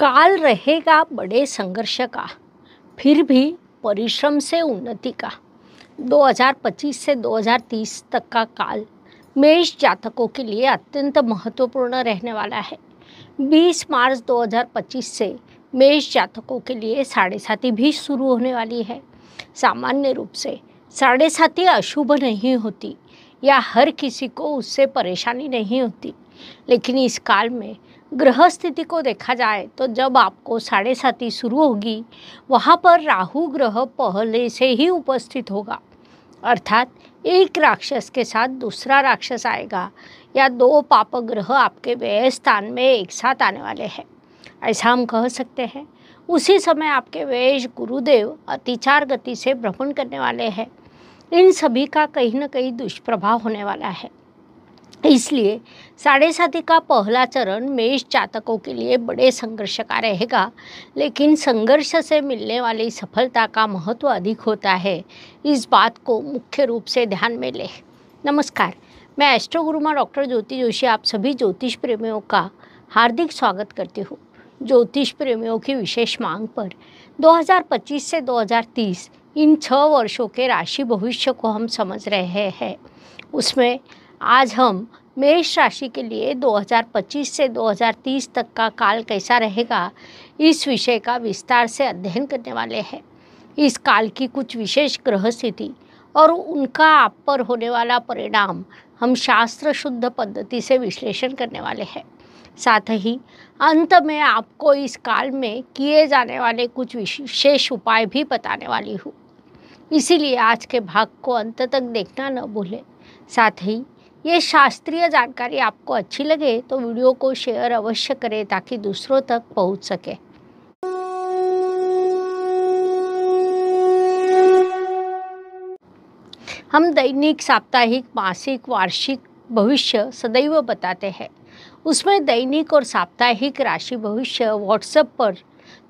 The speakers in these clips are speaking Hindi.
काल रहेगा बड़े संघर्ष का फिर भी परिश्रम से उन्नति का 2025 से 2030 तक का काल मेष जातकों के लिए अत्यंत महत्वपूर्ण रहने वाला है 20 मार्च 2025 से मेष जातकों के लिए साढ़े साथी भी शुरू होने वाली है सामान्य रूप से साढ़े साथी अशुभ नहीं होती या हर किसी को उससे परेशानी नहीं होती लेकिन इस काल में ग्रह स्थिति को देखा जाए तो जब आपको साढ़े साथी शुरू होगी वहाँ पर राहु ग्रह पहले से ही उपस्थित होगा अर्थात एक राक्षस के साथ दूसरा राक्षस आएगा या दो पाप ग्रह आपके व्यय स्थान में एक साथ आने वाले हैं ऐसा हम कह सकते हैं उसी समय आपके वेश गुरुदेव अतिचार गति से भ्रमण करने वाले हैं इन सभी का कहीं ना कहीं दुष्प्रभाव होने वाला है इसलिए साढ़े साथी का पहला चरण मेष जातकों के लिए बड़े संघर्ष का रहेगा लेकिन संघर्ष से मिलने वाली सफलता का महत्व अधिक होता है इस बात को मुख्य रूप से ध्यान में ले नमस्कार मैं एस्ट्रो गुरुमा डॉक्टर ज्योति जोशी आप सभी ज्योतिष प्रेमियों का हार्दिक स्वागत करती हूँ ज्योतिष प्रेमियों की विशेष मांग पर 2025 से 2030 इन छः वर्षों के राशि भविष्य को हम समझ रहे हैं उसमें आज हम मेष राशि के लिए 2025 से 2030 तक का काल कैसा रहेगा इस विषय का विस्तार से अध्ययन करने वाले हैं इस काल की कुछ विशेष ग्रह स्थिति और उनका आप पर होने वाला परिणाम हम शास्त्र शुद्ध पद्धति से विश्लेषण करने वाले हैं साथ ही अंत में आपको इस काल में किए जाने वाले कुछ विशेष उपाय भी बताने वाली हूँ इसीलिए आज के भाग को अंत तक देखना न भूलें साथ ही ये शास्त्रीय जानकारी आपको अच्छी लगे तो वीडियो को शेयर अवश्य करें ताकि दूसरों तक पहुंच सके हम दैनिक साप्ताहिक मासिक वार्षिक भविष्य सदैव बताते हैं उसमें दैनिक और साप्ताहिक राशि भविष्य व्हाट्सएप पर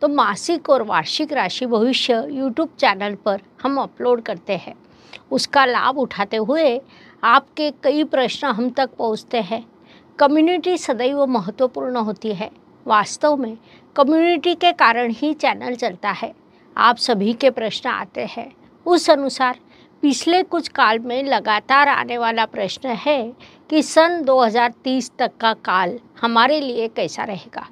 तो मासिक और वार्षिक राशि भविष्य यूट्यूब चैनल पर हम अपलोड करते हैं उसका लाभ उठाते हुए आपके कई प्रश्न हम तक पहुंचते हैं कम्युनिटी सदैव महत्वपूर्ण होती है वास्तव में कम्युनिटी के कारण ही चैनल चलता है आप सभी के प्रश्न आते हैं उस अनुसार पिछले कुछ काल में लगातार आने वाला प्रश्न है कि सन 2030 तक का काल हमारे लिए कैसा रहेगा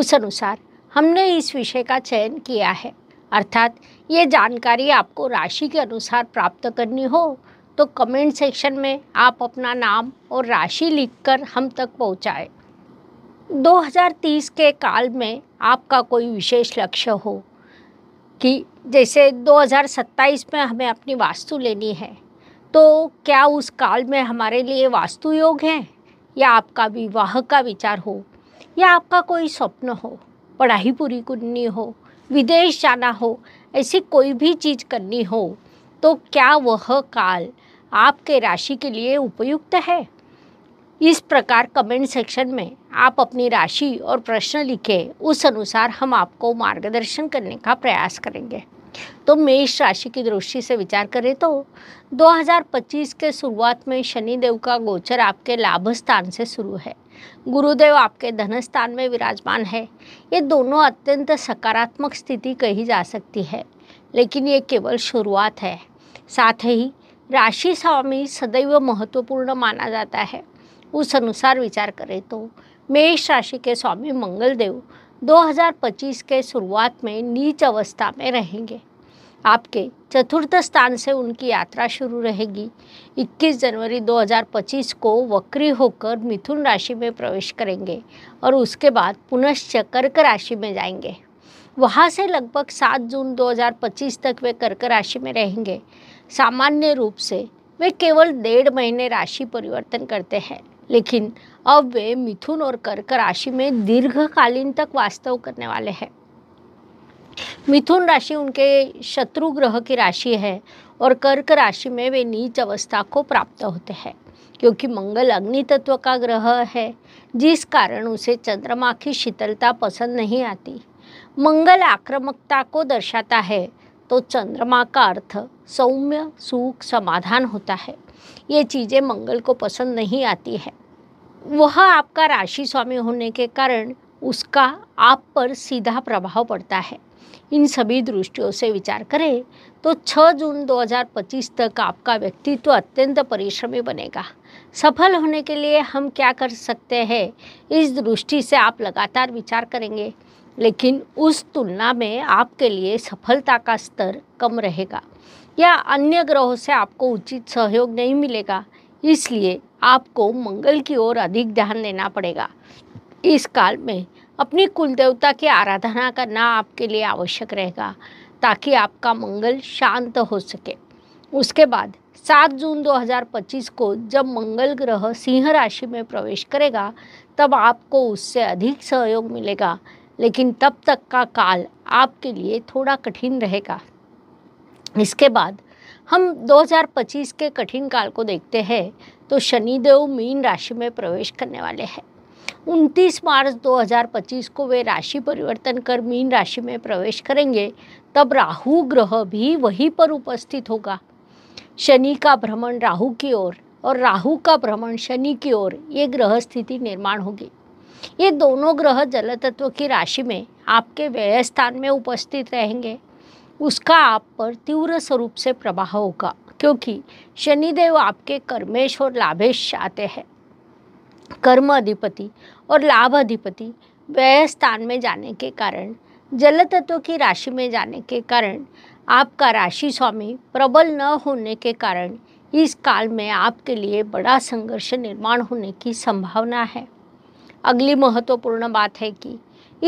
उस अनुसार हमने इस विषय का चयन किया है अर्थात ये जानकारी आपको राशि के अनुसार प्राप्त करनी हो तो कमेंट सेक्शन में आप अपना नाम और राशि लिखकर हम तक पहुँचाएँ 2030 के काल में आपका कोई विशेष लक्ष्य हो कि जैसे 2027 में हमें अपनी वास्तु लेनी है तो क्या उस काल में हमारे लिए वास्तु योग है या आपका विवाह का विचार हो या आपका कोई स्वप्न हो पढ़ाई पूरी करनी हो विदेश जाना हो ऐसी कोई भी चीज़ करनी हो तो क्या वह काल आपके राशि के लिए उपयुक्त है इस प्रकार कमेंट सेक्शन में आप अपनी राशि और प्रश्न लिखें उस अनुसार हम आपको मार्गदर्शन करने का प्रयास करेंगे तो मेष राशि की दृष्टि से विचार करें तो 2025 के शुरुआत में शनिदेव का गोचर आपके लाभ स्थान से शुरू है गुरुदेव आपके धन स्थान में विराजमान है ये दोनों अत्यंत सकारात्मक स्थिति कही जा सकती है लेकिन ये केवल शुरुआत है साथ ही राशि स्वामी सदैव महत्वपूर्ण माना जाता है उस अनुसार विचार करें तो मेष राशि के स्वामी मंगलदेव 2025 के शुरुआत में नीच अवस्था में रहेंगे आपके चतुर्थ स्थान से उनकी यात्रा शुरू रहेगी 21 जनवरी 2025 को वक्री होकर मिथुन राशि में प्रवेश करेंगे और उसके बाद पुनश्च कर्क राशि में जाएंगे वहाँ से लगभग 7 जून 2025 तक वे कर्क राशि में रहेंगे सामान्य रूप से वे केवल डेढ़ महीने राशि परिवर्तन करते हैं लेकिन अब वे मिथुन और कर्क राशि में दीर्घकालीन तक वास्तव करने वाले हैं मिथुन राशि उनके शत्रु ग्रह की राशि है और कर्क राशि में वे नीच अवस्था को प्राप्त होते हैं क्योंकि मंगल अग्नि तत्व का ग्रह है जिस कारण उसे चंद्रमा की शीतलता पसंद नहीं आती मंगल आक्रामकता को दर्शाता है तो चंद्रमा का अर्थ सौम्य सुख समाधान होता है ये चीज़ें मंगल को पसंद नहीं आती है वह आपका राशि स्वामी होने के कारण उसका आप पर सीधा प्रभाव पड़ता है इन सभी दृष्टियों से विचार करें तो 6 जून 2025 तक आपका व्यक्तित्व तो अत्यंत परिश्रमी बनेगा सफल होने के लिए हम क्या कर सकते हैं इस दृष्टि से आप लगातार विचार करेंगे लेकिन उस तुलना में आपके लिए सफलता का स्तर कम रहेगा या अन्य ग्रहों से आपको उचित सहयोग नहीं मिलेगा इसलिए आपको मंगल की ओर अधिक ध्यान देना पड़ेगा इस काल में अपनी कुल देवता की आराधना करना आपके लिए आवश्यक रहेगा ताकि आपका मंगल शांत हो सके उसके बाद 7 जून 2025 को जब मंगल ग्रह सिंह राशि में प्रवेश करेगा तब आपको उससे अधिक सहयोग मिलेगा लेकिन तब तक का काल आपके लिए थोड़ा कठिन रहेगा इसके बाद हम 2025 के कठिन काल को देखते हैं तो शनिदेव मीन राशि में प्रवेश करने वाले हैं 29 मार्च 2025 को वे राशि परिवर्तन कर मीन राशि में प्रवेश करेंगे तब राहु ग्रह भी वहीं पर उपस्थित होगा शनि का भ्रमण राहु की ओर और, और राहु का भ्रमण शनि की ओर ये ग्रह स्थिति निर्माण होगी ये दोनों ग्रह जल तत्व की राशि में आपके व्यय स्थान में उपस्थित रहेंगे उसका आप पर तीव्र स्वरूप से प्रभाव होगा क्योंकि शनिदेव आपके कर्मेश और लाभेश आते हैं कर्म अधिपति और लाभ अधिपति व्यय स्थान में जाने के कारण जल तत्व की राशि में जाने के कारण आपका राशि स्वामी प्रबल न होने के कारण इस काल में आपके लिए बड़ा संघर्ष निर्माण होने की संभावना है अगली महत्वपूर्ण बात है कि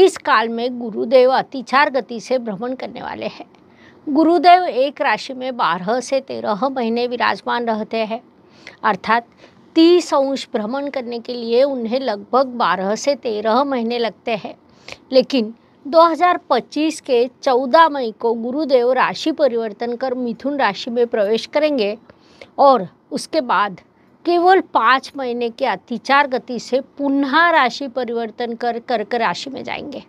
इस काल में गुरुदेव अतिचार गति से भ्रमण करने वाले हैं गुरुदेव एक राशि में बारह से तेरह महीने विराजमान रहते हैं अर्थात तीस अंश भ्रमण करने के लिए उन्हें लगभग बारह से तेरह महीने लगते हैं लेकिन 2025 के 14 मई को गुरुदेव राशि परिवर्तन कर मिथुन राशि में प्रवेश करेंगे और उसके बाद केवल पाँच महीने के अतिचार गति से पुनः राशि परिवर्तन कर कर्क कर राशि में जाएंगे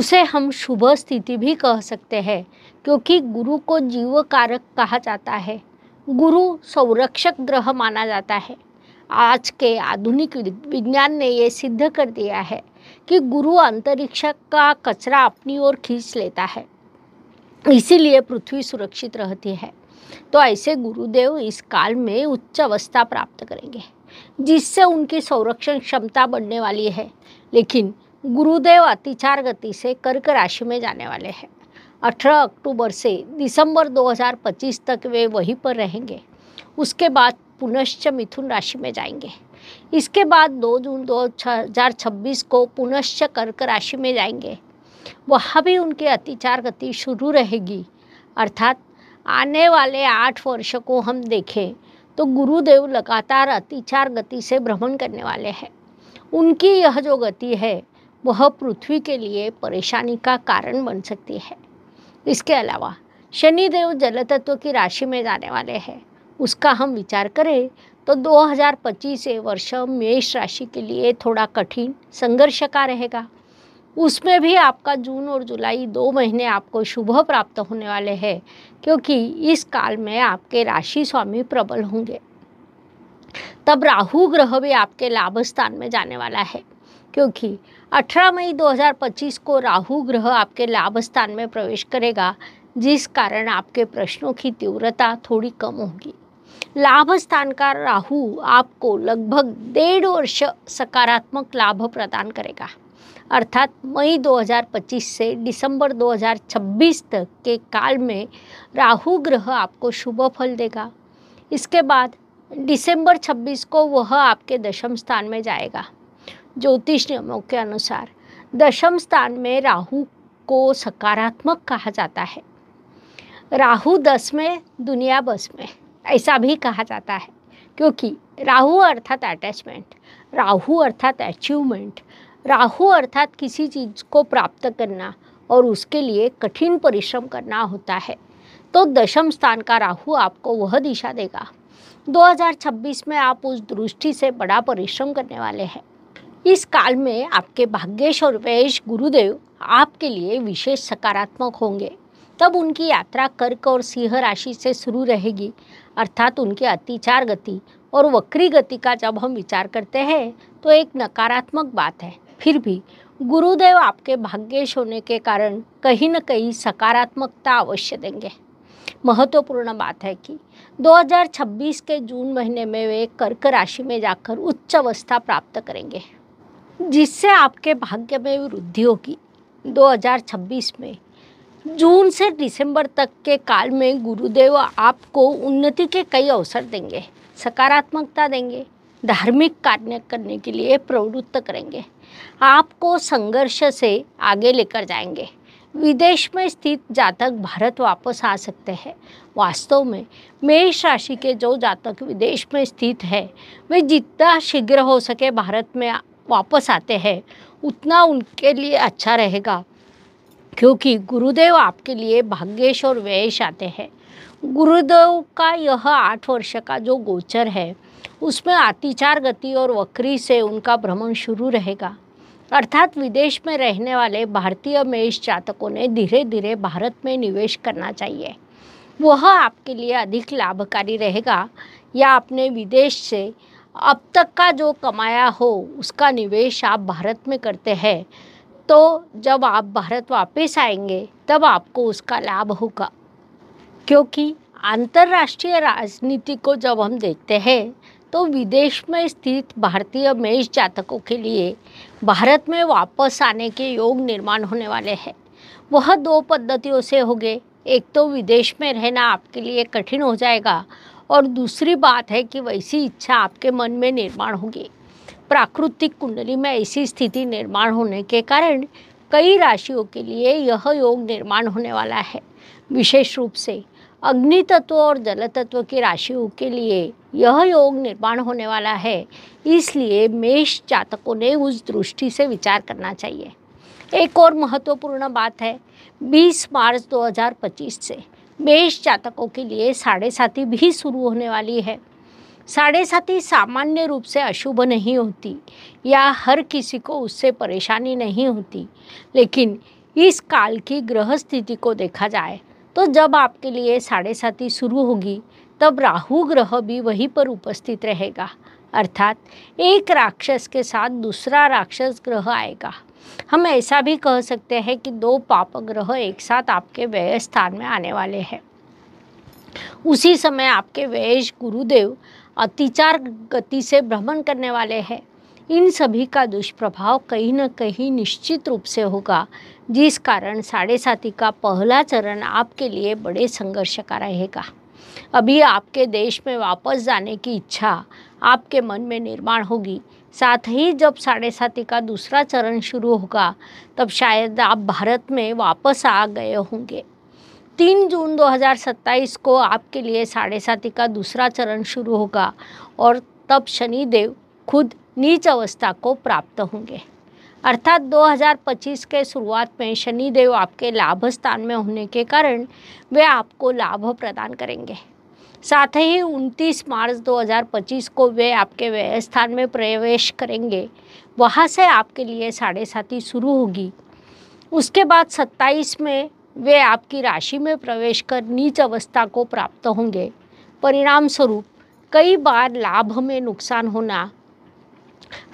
उसे हम शुभ स्थिति भी कह सकते हैं क्योंकि गुरु को जीव कारक कहा जाता है गुरु संरक्षक ग्रह माना जाता है आज के आधुनिक विज्ञान ने यह सिद्ध कर दिया है कि गुरु अंतरिक्ष का कचरा अपनी ओर खींच लेता है इसीलिए पृथ्वी सुरक्षित रहती है तो ऐसे गुरुदेव इस काल में उच्च अवस्था प्राप्त करेंगे जिससे उनकी संरक्षण क्षमता बढ़ने वाली है लेकिन गुरुदेव अतिचार गति से कर्क राशि में जाने वाले हैं 18 अक्टूबर से दिसंबर 2025 तक वे वहीं पर रहेंगे उसके बाद पुनश्च मिथुन राशि में जाएंगे इसके बाद 2 जून 2026 को पुनश्च कर्क राशि में जाएंगे वहाँ भी उनकी अतिचार गति शुरू रहेगी अर्थात आने वाले आठ वर्ष को हम देखें तो गुरुदेव लगातार अतिचार गति से भ्रमण करने वाले हैं उनकी यह जो गति है वह पृथ्वी के लिए परेशानी का कारण बन सकती है इसके अलावा शनिदेव जल तत्व की राशि में जाने वाले हैं उसका हम विचार करें तो 2025 वर्ष मेष राशि के लिए थोड़ा कठिन संघर्ष का रहेगा उसमें भी आपका जून और जुलाई दो महीने आपको शुभ प्राप्त होने वाले हैं क्योंकि इस काल में आपके राशि स्वामी प्रबल होंगे तब राहु ग्रह भी आपके लाभ स्थान में जाने वाला है क्योंकि 18 मई 2025 को राहु ग्रह आपके लाभ स्थान में प्रवेश करेगा जिस कारण आपके प्रश्नों की तीव्रता थोड़ी कम होगी लाभ स्थान का राहु आपको लगभग डेढ़ वर्ष सकारात्मक लाभ प्रदान करेगा अर्थात मई 2025 से दिसंबर 2026 तक के काल में राहु ग्रह आपको शुभ फल देगा इसके बाद दिसंबर 26 को वह आपके दशम स्थान में जाएगा ज्योतिष नियमों के अनुसार दशम स्थान में राहु को सकारात्मक कहा जाता है राहु दस में दुनिया बस में ऐसा भी कहा जाता है क्योंकि राहु अर्थात अटैचमेंट राहु अर्थात अचीवमेंट राहु अर्थात किसी चीज़ को प्राप्त करना और उसके लिए कठिन परिश्रम करना होता है तो दशम स्थान का राहु आपको वह दिशा देगा 2026 में आप उस दृष्टि से बड़ा परिश्रम करने वाले हैं इस काल में आपके भाग्यश और वैश गुरुदेव आपके लिए विशेष सकारात्मक होंगे तब उनकी यात्रा कर्क और सिंह राशि से शुरू रहेगी अर्थात उनके अतिचार गति और वक्री गति का जब हम विचार करते हैं तो एक नकारात्मक बात है फिर भी गुरुदेव आपके भाग्यश होने के कारण कहीं ना कहीं सकारात्मकता अवश्य देंगे महत्वपूर्ण बात है कि 2026 के जून महीने में वे कर्क राशि में जाकर उच्च अवस्था प्राप्त करेंगे जिससे आपके भाग्य में वृद्धि होगी 2026 में जून से दिसंबर तक के काल में गुरुदेव आपको उन्नति के कई अवसर देंगे सकारात्मकता देंगे धार्मिक कार्य करने के लिए प्रवृत्त करेंगे आपको संघर्ष से आगे लेकर जाएंगे विदेश में स्थित जातक भारत वापस आ सकते हैं वास्तव में मेष राशि के जो जातक विदेश में स्थित है वे जितना शीघ्र हो सके भारत में वापस आते हैं उतना उनके लिए अच्छा रहेगा क्योंकि गुरुदेव आपके लिए भाग्येश और व्ययश आते हैं गुरुदेव का यह आठ वर्ष का जो गोचर है उसमें अतिचार गति और वक्री से उनका भ्रमण शुरू रहेगा अर्थात विदेश में रहने वाले भारतीय मेष जातकों ने धीरे धीरे भारत में निवेश करना चाहिए वह आपके लिए अधिक लाभकारी रहेगा या अपने विदेश से अब तक का जो कमाया हो उसका निवेश आप भारत में करते हैं तो जब आप भारत वापस आएंगे तब आपको उसका लाभ होगा क्योंकि अंतर्राष्ट्रीय राजनीति को जब हम देखते हैं तो विदेश में स्थित भारतीय मेष जातकों के लिए भारत में वापस आने के योग निर्माण होने वाले हैं वह दो पद्धतियों से होंगे एक तो विदेश में रहना आपके लिए कठिन हो जाएगा और दूसरी बात है कि वैसी इच्छा आपके मन में निर्माण होगी प्राकृतिक कुंडली में ऐसी स्थिति निर्माण होने के कारण कई राशियों के लिए यह योग निर्माण होने वाला है विशेष रूप से अग्नि तत्व और जल तत्व की राशियों के लिए यह योग निर्माण होने वाला है इसलिए मेष जातकों ने उस दृष्टि से विचार करना चाहिए एक और महत्वपूर्ण बात है 20 मार्च 2025 से मेष जातकों के लिए साढ़े साथी भी शुरू होने वाली है साढ़े साथी सामान्य रूप से अशुभ नहीं होती या हर किसी को उससे परेशानी नहीं होती लेकिन इस काल की ग्रह स्थिति को देखा जाए तो जब आपके लिए साढ़े साथी शुरू होगी तब राहु ग्रह भी वहीं पर उपस्थित रहेगा अर्थात एक राक्षस के साथ दूसरा राक्षस ग्रह आएगा हम ऐसा भी कह सकते हैं कि दो पाप ग्रह एक साथ आपके व्यय स्थान में आने वाले हैं उसी समय आपके वेश गुरुदेव अतिचार गति से भ्रमण करने वाले हैं इन सभी का दुष्प्रभाव कहीं न कहीं निश्चित रूप से होगा जिस कारण साढ़े साथी का पहला चरण आपके लिए बड़े संघर्ष का रहेगा अभी आपके देश में वापस जाने की इच्छा आपके मन में निर्माण होगी साथ ही जब साढ़े साथी का दूसरा चरण शुरू होगा तब शायद आप भारत में वापस आ गए होंगे तीन जून 2027 को आपके लिए साढ़े साथी का दूसरा चरण शुरू होगा और तब शनि देव खुद नीच अवस्था को प्राप्त होंगे अर्थात 2025 के शुरुआत में शनिदेव आपके लाभ स्थान में होने के कारण वे आपको लाभ प्रदान करेंगे साथ ही 29 मार्च 2025 को वे आपके व्यय स्थान में प्रवेश करेंगे वहाँ से आपके लिए साढ़े साथी शुरू होगी उसके बाद 27 में वे आपकी राशि में प्रवेश कर नीच अवस्था को प्राप्त होंगे परिणाम स्वरूप कई बार लाभ में नुकसान होना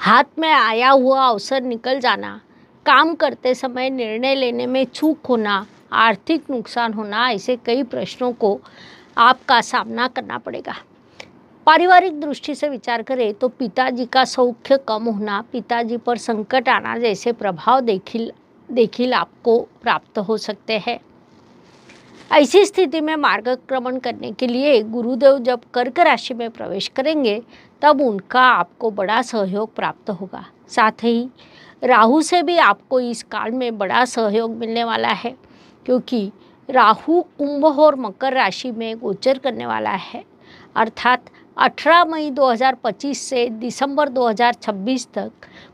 हाथ में आया हुआ अवसर निकल जाना काम करते समय निर्णय लेने में चूक होना आर्थिक नुकसान होना ऐसे कई प्रश्नों को आपका सामना करना पड़ेगा पारिवारिक दृष्टि से विचार करें तो पिताजी का सौख्य कम होना पिताजी पर संकट आना जैसे प्रभाव देखिल देखिल आपको प्राप्त हो सकते हैं ऐसी स्थिति में मार्गक्रमण करने के लिए गुरुदेव जब कर्क राशि में प्रवेश करेंगे तब उनका आपको बड़ा सहयोग प्राप्त होगा साथ ही राहु से भी आपको इस काल में बड़ा सहयोग मिलने वाला है क्योंकि राहु कुंभ और मकर राशि में गोचर करने वाला है अर्थात 18 मई 2025 से दिसंबर 2026 तक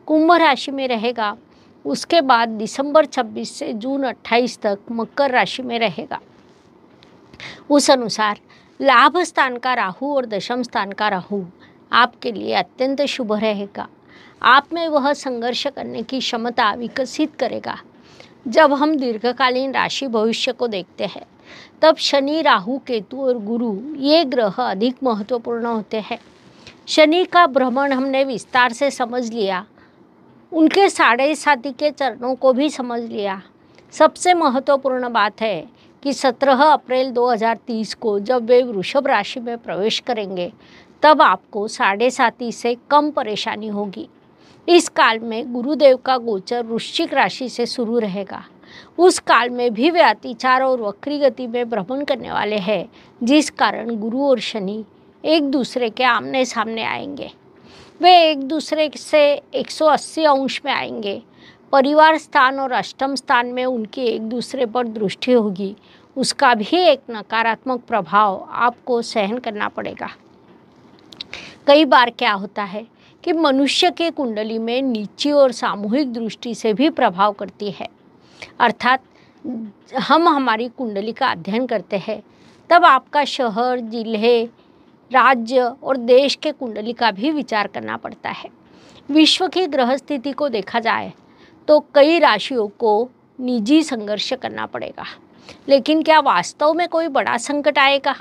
कुंभ राशि में रहेगा उसके बाद दिसंबर 26 से जून 28 तक मकर राशि में रहेगा उस अनुसार लाभ स्थान का राहु और दशम स्थान का राहु आपके लिए अत्यंत शुभ रहेगा आप में वह संघर्ष करने की क्षमता विकसित करेगा जब हम दीर्घकालीन राशि भविष्य को देखते हैं तब शनि राहु केतु और गुरु ये ग्रह अधिक महत्वपूर्ण होते हैं शनि का भ्रमण हमने विस्तार से समझ लिया उनके साढ़े साथी के चरणों को भी समझ लिया सबसे महत्वपूर्ण बात है कि 17 अप्रैल 2030 को जब वे वृषभ राशि में प्रवेश करेंगे तब आपको साढ़े साथी से कम परेशानी होगी इस काल में गुरुदेव का गोचर वृश्चिक राशि से शुरू रहेगा उस काल में भी वे अतिचार और वक्री गति में भ्रमण करने वाले हैं जिस कारण गुरु और शनि एक दूसरे के आमने सामने आएंगे वे एक दूसरे से 180 अंश में आएंगे परिवार स्थान और अष्टम स्थान में उनके एक दूसरे पर दृष्टि होगी उसका भी एक नकारात्मक प्रभाव आपको सहन करना पड़ेगा कई बार क्या होता है कि मनुष्य के कुंडली में नीची और सामूहिक दृष्टि से भी प्रभाव करती है अर्थात हम हमारी कुंडली का अध्ययन करते हैं तब आपका शहर जिले राज्य और देश के कुंडली का भी विचार करना पड़ता है विश्व की ग्रह स्थिति को देखा जाए तो कई राशियों को निजी संघर्ष करना पड़ेगा लेकिन क्या वास्तव में कोई बड़ा संकट आएगा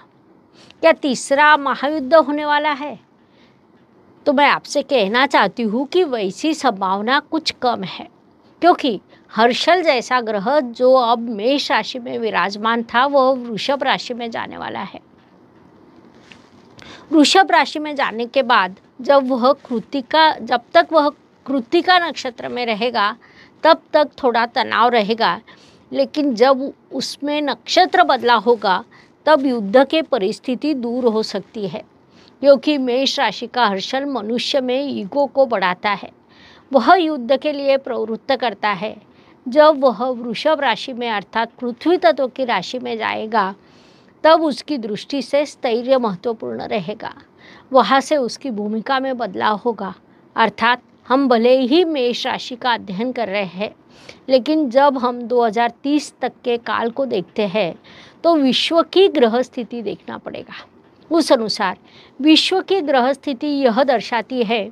क्या तीसरा महायुद्ध होने वाला है तो मैं आपसे कहना चाहती हूँ कि वैसी संभावना कुछ कम है क्योंकि हर्षल जैसा ग्रह जो अब मेष राशि में विराजमान था वह वृषभ राशि में जाने वाला है वृषभ राशि में जाने के बाद जब वह कृतिका जब तक वह कृतिका नक्षत्र में रहेगा तब तक थोड़ा तनाव रहेगा लेकिन जब उसमें नक्षत्र बदला होगा तब युद्ध के परिस्थिति दूर हो सकती है क्योंकि मेष राशि का हर्षल मनुष्य में ईगो को बढ़ाता है वह युद्ध के लिए प्रवृत्त करता है जब वह वृषभ राशि में अर्थात पृथ्वी तत्व की राशि में जाएगा तब उसकी दृष्टि से स्थैर्य महत्वपूर्ण रहेगा वहाँ से उसकी भूमिका में बदलाव होगा अर्थात हम भले ही मेष राशि का अध्ययन कर रहे हैं लेकिन जब हम 2030 तक के काल को देखते हैं तो विश्व की ग्रह स्थिति देखना पड़ेगा उस अनुसार विश्व की ग्रह स्थिति यह दर्शाती है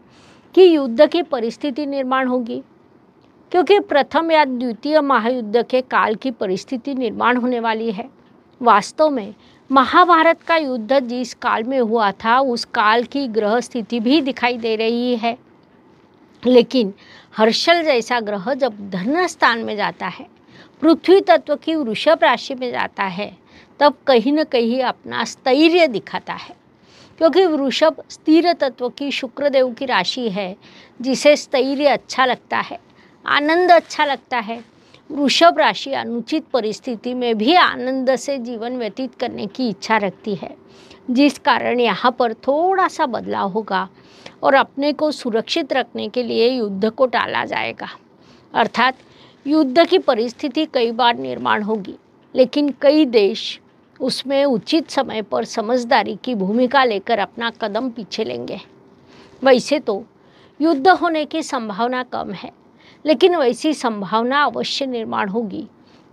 कि युद्ध की परिस्थिति निर्माण होगी क्योंकि प्रथम या द्वितीय महायुद्ध के काल की परिस्थिति निर्माण होने वाली है वास्तव में महाभारत का युद्ध जिस काल में हुआ था उस काल की ग्रह स्थिति भी दिखाई दे रही है लेकिन हर्षल जैसा ग्रह जब धन स्थान में जाता है पृथ्वी तत्व की वृषभ राशि में जाता है तब कहीं ना कहीं अपना स्थैर्य दिखाता है क्योंकि वृषभ स्थिर तत्व की शुक्रदेव की राशि है जिसे स्थैर्य अच्छा लगता है आनंद अच्छा लगता है वृषभ राशि अनुचित परिस्थिति में भी आनंद से जीवन व्यतीत करने की इच्छा रखती है जिस कारण यहाँ पर थोड़ा सा बदलाव होगा और अपने को सुरक्षित रखने के लिए युद्ध को टाला जाएगा अर्थात युद्ध की परिस्थिति कई बार निर्माण होगी लेकिन कई देश उसमें उचित समय पर समझदारी की भूमिका लेकर अपना कदम पीछे लेंगे वैसे तो युद्ध होने की संभावना कम है लेकिन वैसी संभावना अवश्य निर्माण होगी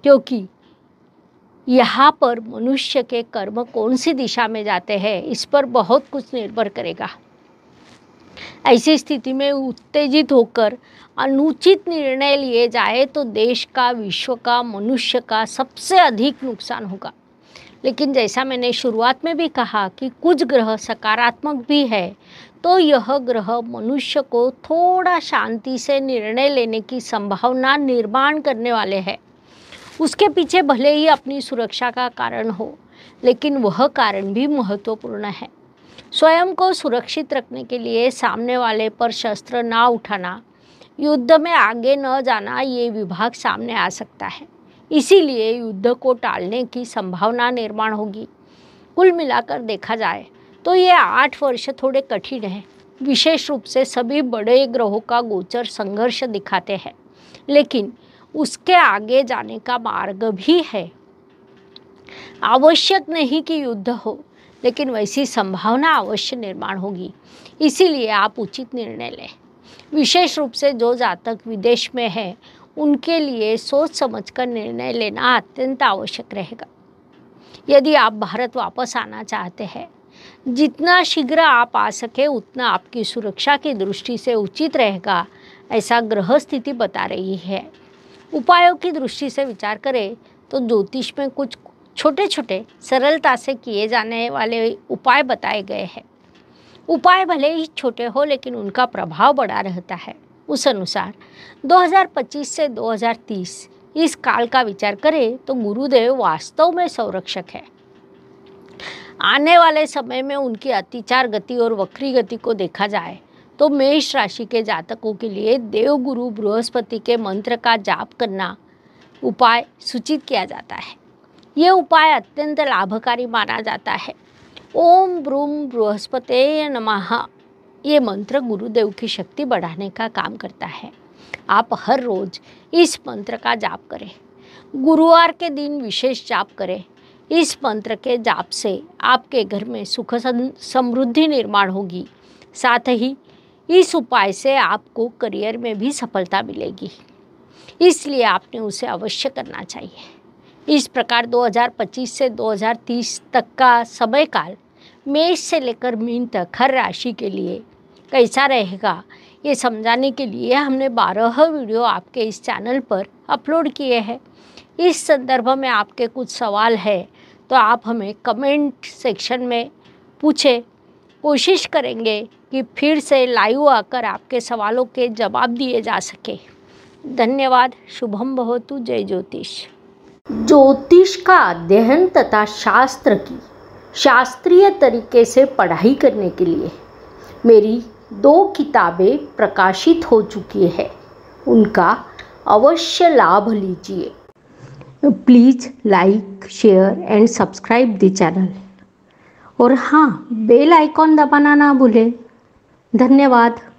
क्योंकि यहाँ पर मनुष्य के कर्म कौन सी दिशा में जाते हैं इस पर बहुत कुछ निर्भर करेगा ऐसी स्थिति में उत्तेजित होकर अनुचित निर्णय लिए जाए तो देश का विश्व का मनुष्य का सबसे अधिक नुकसान होगा लेकिन जैसा मैंने शुरुआत में भी कहा कि कुछ ग्रह सकारात्मक भी है तो यह ग्रह मनुष्य को थोड़ा शांति से निर्णय लेने की संभावना निर्माण करने वाले हैं उसके पीछे भले ही अपनी सुरक्षा का कारण हो लेकिन वह कारण भी महत्वपूर्ण है स्वयं को सुरक्षित रखने के लिए सामने वाले पर शस्त्र ना उठाना युद्ध में आगे न जाना ये विभाग सामने आ सकता है इसीलिए युद्ध को टालने की संभावना निर्माण होगी कुल मिलाकर देखा जाए तो ये आठ वर्ष थोड़े कठिन हैं विशेष रूप से सभी बड़े ग्रहों का गोचर संघर्ष दिखाते हैं लेकिन उसके आगे जाने का मार्ग भी है आवश्यक नहीं कि युद्ध हो लेकिन वैसी संभावना अवश्य निर्माण होगी इसीलिए आप उचित निर्णय लें विशेष रूप से जो जातक विदेश में है उनके लिए सोच समझकर निर्णय लेना अत्यंत आवश्यक रहेगा यदि आप भारत वापस आना चाहते हैं जितना शीघ्र आप आ सके उतना आपकी सुरक्षा की दृष्टि से उचित रहेगा ऐसा ग्रह स्थिति बता रही है उपायों की दृष्टि से विचार करें तो ज्योतिष में कुछ छोटे छोटे सरलता से किए जाने वाले उपाय बताए गए हैं उपाय भले ही छोटे हो लेकिन उनका प्रभाव बड़ा रहता है उस अनुसार 2025 से 2030 इस काल का विचार करें तो गुरुदेव वास्तव में संरक्षक है आने वाले समय में उनकी अतिचार गति और वक्री गति को देखा जाए तो मेष राशि के जातकों के लिए देवगुरु बृहस्पति के मंत्र का जाप करना उपाय सूचित किया जाता है ये उपाय अत्यंत लाभकारी माना जाता है ओम ब्रूम बृहस्पते नमः ये मंत्र गुरुदेव की शक्ति बढ़ाने का काम करता है आप हर रोज इस मंत्र का जाप करें गुरुवार के दिन विशेष जाप करें इस मंत्र के जाप से आपके घर में सुख समृद्धि निर्माण होगी साथ ही इस उपाय से आपको करियर में भी सफलता मिलेगी इसलिए आपने उसे अवश्य करना चाहिए इस प्रकार 2025 से 2030 तक का समय काल मेष से लेकर मीन तक हर राशि के लिए कैसा रहेगा ये समझाने के लिए हमने बारह वीडियो आपके इस चैनल पर अपलोड किए हैं इस संदर्भ में आपके कुछ सवाल है तो आप हमें कमेंट सेक्शन में पूछें कोशिश करेंगे कि फिर से लाइव आकर आपके सवालों के जवाब दिए जा सके धन्यवाद शुभम बहोतु जय ज्योतिष ज्योतिष का अध्ययन तथा शास्त्र की शास्त्रीय तरीके से पढ़ाई करने के लिए मेरी दो किताबें प्रकाशित हो चुकी है उनका अवश्य लाभ लीजिए please like share and subscribe the channel और हाँ बेल आइकॉन दबाना ना भूलें धन्यवाद